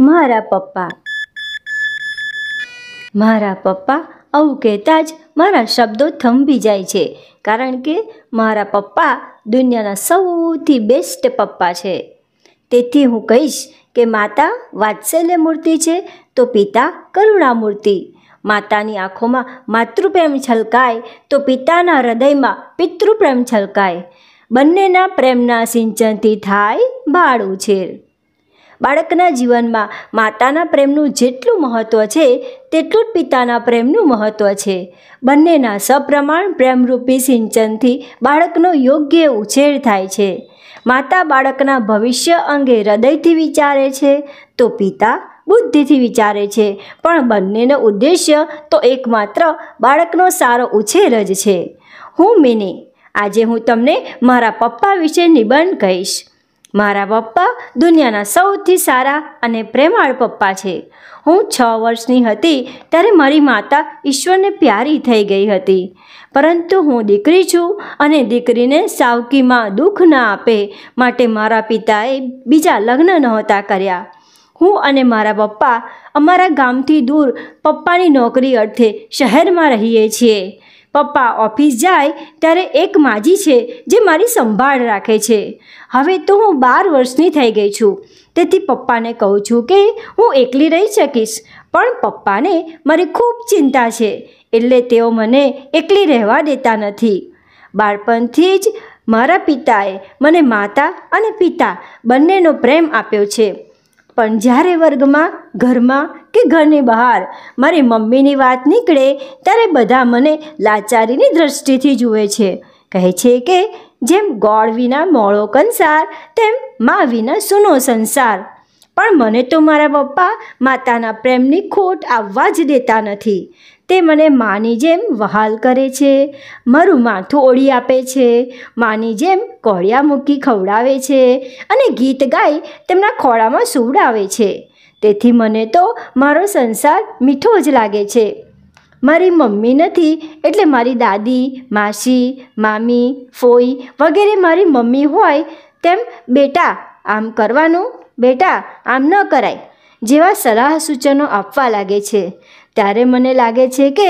મારા પપ્પા મારા પપ્પા આવું કહેતા જ મારા શબ્દો થંભી જાય છે કારણ કે મારા પપ્પા દુનિયાના સૌથી બેસ્ટ પપ્પા છે તેથી હું કહીશ કે માતા વાત્સલ્ય મૂર્તિ છે તો પિતા કરુણા મૂર્તિ માતાની આંખોમાં માતૃપ્રેમ છલકાય તો પિતાના હૃદયમાં પિતૃપ્રેમ છલકાય બંનેના પ્રેમના સિંચનથી થાય ભાડું ઉછેર બાળકના જીવનમાં માતાના પ્રેમનું જેટલું મહત્ત્વ છે તેટલું જ પિતાના પ્રેમનું મહત્ત્વ છે બંનેના સપ્રમાણ પ્રેમરૂપી સિંચનથી બાળકનો યોગ્ય ઉછેર થાય છે માતા બાળકના ભવિષ્ય અંગે હૃદયથી વિચારે છે તો પિતા બુદ્ધિથી વિચારે છે પણ બંનેનો ઉદ્દેશ્ય તો એકમાત્ર બાળકનો સારો ઉછેર જ છે હું મિની આજે હું તમને મારા પપ્પા વિશે નિબંધ કહીશ મારા પપ્પા દુનિયાના સૌથી સારા અને પ્રેમાળ પપ્પા છે હું છ વર્ષની હતી ત્યારે મારી માતા ઈશ્વરને પ્યારી થઈ ગઈ હતી પરંતુ હું દીકરી છું અને દીકરીને સાવકીમાં દુઃખ ન આપે માટે મારા પિતાએ બીજા લગ્ન નહોતા કર્યા હું અને મારા પપ્પા અમારા ગામથી દૂર પપ્પાની નોકરી અર્થે શહેરમાં રહીએ છીએ પપ્પા ઓફિસ જાય ત્યારે એક માજી છે જે મારી સંભાળ રાખે છે હવે તો હું બાર વર્ષની થઈ ગઈ છું તેથી પપ્પાને કહું છું કે હું એકલી રહી શકીશ પણ પપ્પાને મારી ખૂબ ચિંતા છે એટલે તેઓ મને એકલી રહેવા દેતા નથી બાળપણથી જ મારા પિતાએ મને માતા અને પિતા બંનેનો પ્રેમ આપ્યો છે પણ જ્યારે વર્ગમાં ઘરમાં કે ઘરની બહાર મારી મમ્મીની વાત નીકળે ત્યારે બધા મને લાચારીની દ્રષ્ટિથી જુએ છે કહે છે કે જેમ ગોળ વિના મોળો કંસાર તેમ મા વિના સુનો સંસાર પણ મને તો મારા પપ્પા માતાના પ્રેમની ખોટ આવવા જ દેતા નથી તે મને માની જેમ વહાલ કરે છે મારું માથું ઓળી આપે છે માની જેમ કોળિયા મૂકી ખવડાવે છે અને ગીત ગાઈ તેમના ખોળામાં સુવડાવે છે તેથી મને તો મારો સંસાર મીઠો જ લાગે છે મારી મમ્મી નથી એટલે મારી દાદી માસી મામી ફોઈ વગેરે મારી મમ્મી હોય તેમ બેટા આમ કરવાનું બેટા આમ ન કરાય જેવા સલાહ સૂચનો આપવા લાગે છે ત્યારે મને લાગે છે કે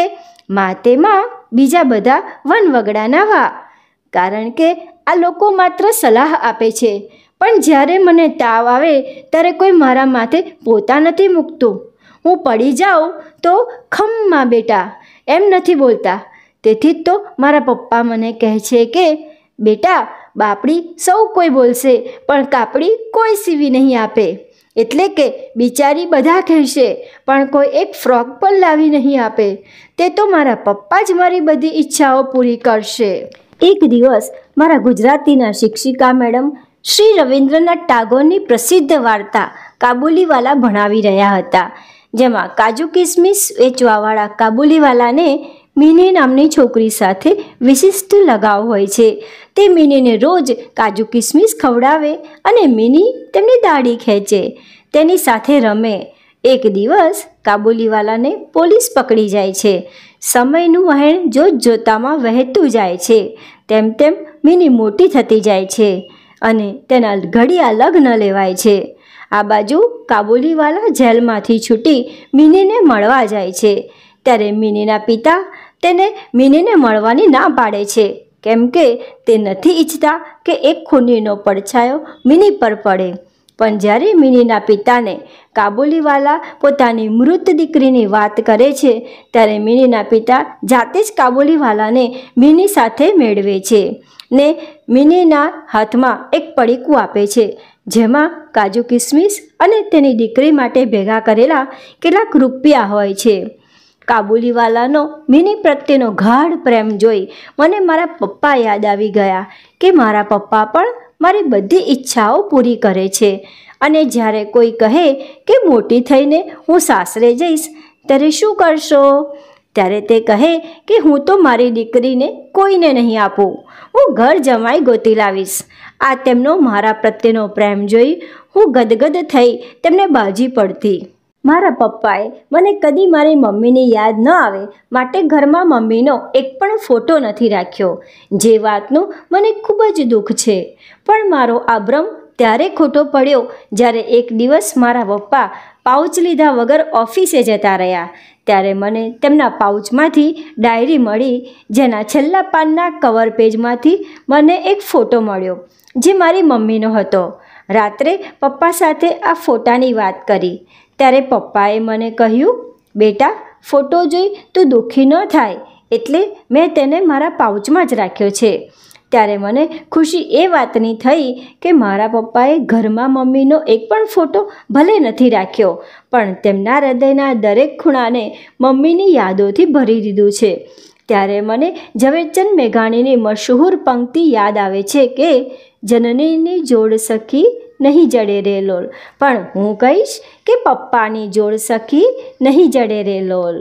માતેમાં બીજા બધા વનવગડાના વા કારણ કે આ લોકો માત્ર સલાહ આપે છે પણ જ્યારે મને તાવ આવે ત્યારે કોઈ મારા માથે પોતા નથી મૂકતું હું પડી જાઉં તો ખમમાં બેટા એમ નથી બોલતા તેથી જ તો મારા પપ્પા મને કહે છે કે બેટા બાપડી સૌ કોઈ બોલશે પણ કાપડી કોઈ સીવી નહીં આપે એટલે કે બિચારી બધા કહેશે પણ કોઈ એક ફ્રોક પણ લાવી નહીં આપે તે તો મારા પપ્પા જ મારી બધી ઈચ્છાઓ પૂરી કરશે એક દિવસ મારા ગુજરાતીના શિક્ષિકા મેડમ શ્રી રવિન્દ્રનાથ ટાગોરની પ્રસિદ્ધ વાર્તા કાબુલીવાલા ભણાવી રહ્યા હતા જેમાં કાજુ કિસમિસ વેચવાવાળા કાબુલીવાલાને મિની નામની છોકરી સાથે વિશિષ્ટ લગાવ હોય છે તે મિનીને રોજ કાજુ કિસમિસ ખવડાવે અને મિની તેમની દાઢી ખેંચે તેની સાથે રમે એક દિવસ કાબુલીવાલાને પોલીસ પકડી જાય છે સમયનું વહેણ જોત જોતામાં વહેતું જાય છે તેમ તેમ મિની મોટી થતી જાય છે અને તેના ઘડિયા લગ્ન લેવાય છે આ બાજુ કાબુલીવાલા જેલમાંથી છૂટી મિનીને મળવા જાય છે ત્યારે મિનીના પિતા તેને મિનીને મળવાની ના પાડે છે કેમ કે તે નથી ઈચ્છતા કે એક ખૂનીનો પડછાયો મિની પર પડે પણ જ્યારે મિનીના પિતાને કાબુલીવાલા પોતાની મૃત દીકરીની વાત કરે છે ત્યારે મિનીના પિતા જાતે જ કાબુલીવાલાને મિની સાથે મેળવે છે ને મિનીના હાથમાં એક પડીકું આપે છે જેમાં કાજુ કિસમિસ અને તેની દીકરી માટે ભેગા કરેલા કેટલાક રૂપિયા હોય છે કાબુલીવાલાનો મિની પ્રત્યેનો ગાઢ પ્રેમ જોઈ મને મારા પપ્પા યાદ આવી ગયા કે મારા પપ્પા પણ મારી બધી ઈચ્છાઓ પૂરી કરે છે અને જ્યારે કોઈ કહે કે મોટી થઈને હું સાસરે જઈશ ત્યારે શું કરશો ત્યારે તે કહે કે હું તો મારી દીકરીને કોઈને નહીં આપું હું ઘર જમાઈ ગોતી લાવીશ આ તેમનો મારા પ્રત્યેનો પ્રેમ જોઈ હું ગદગદ થઈ તેમને બાજી પડતી મારા પપ્પાએ મને કદી મારી મમ્મીની યાદ ન આવે માટે ઘરમાં મમ્મીનો એક પણ ફોટો નથી રાખ્યો જે વાતનું મને ખૂબ જ દુઃખ છે પણ મારો આ ભ્રમ ત્યારે ખોટો પડ્યો જ્યારે એક દિવસ મારા પપ્પા પાઉચ લીધા વગર ઓફિસે જતા રહ્યા ત્યારે મને તેમના પાઉચમાંથી ડાયરી મળી જેના છેલ્લા પાનના કવર પેજમાંથી મને એક ફોટો મળ્યો જે મારી મમ્મીનો હતો રાત્રે પપ્પા સાથે આ ફોટાની વાત કરી ત્યારે પપ્પાએ મને કહ્યું બેટા ફોટો જોઈ તો દુઃખી ન થાય એટલે મેં તેને મારા પાઉચમાં જ રાખ્યો છે ત્યારે મને ખુશી એ વાતની થઈ કે મારા પપ્પાએ ઘરમાં મમ્મીનો એક પણ ફોટો ભલે નથી રાખ્યો પણ તેમના હૃદયના દરેક ખૂણાને મમ્મીની યાદોથી ભરી દીધું છે ત્યારે મને ઝવેરચંદ મેઘાણીની મશહૂર પંક્તિ યાદ આવે છે કે જનનીની જોડ સખી નહીં જડે રે લોલ પણ હું કહીશ કે પપ્પાની જોડ સખી નહીં જડે રે લોલ